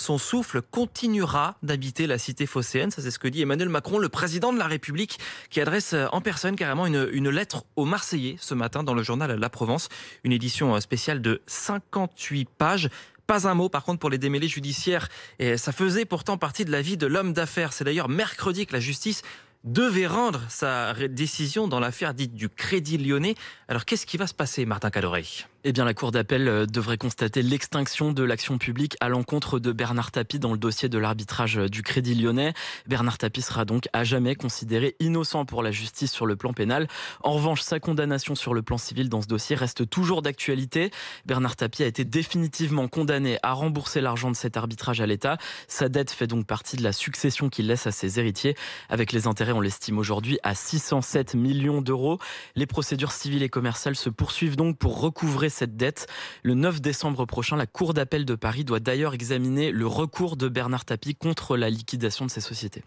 son souffle continuera d'habiter la cité phocéenne. Ça, c'est ce que dit Emmanuel Macron, le président de la République, qui adresse euh, en personne carrément une, lettre aux Marseillais ce matin dans le journal La Provence. Une édition euh, spéciale de 58 pages. Pas un mot, par contre, pour les démêlés judiciaires. Et ça faisait pourtant partie de la vie de l'homme d'affaires. C'est d'ailleurs mercredi que la justice devait rendre sa décision dans l'affaire dite du Crédit Lyonnais. Alors, qu'est-ce qui va se passer, Martin Cadoret eh bien, la Cour d'appel euh, devrait constater l'extinction de l'action publique à l'encontre de Bernard Tapie dans le dossier de l'arbitrage euh, du Crédit lyonnais. Bernard Tapie sera donc à jamais considéré innocent pour la justice sur le plan pénal. En revanche, sa condamnation sur le plan civil dans ce dossier reste toujours d'actualité. Bernard Tapie a été définitivement condamné à rembourser l'argent de cet arbitrage à l'État. Sa dette fait donc partie de la succession qu'il laisse à ses héritiers. Avec les intérêts, on l'estime aujourd'hui à 607 millions d'euros. Les procédures civiles et commerciales se poursuivent donc pour recouvrer cette dette. Le 9 décembre prochain, la Cour d'appel de Paris doit d'ailleurs examiner le recours de Bernard Tapie contre la liquidation de ses sociétés.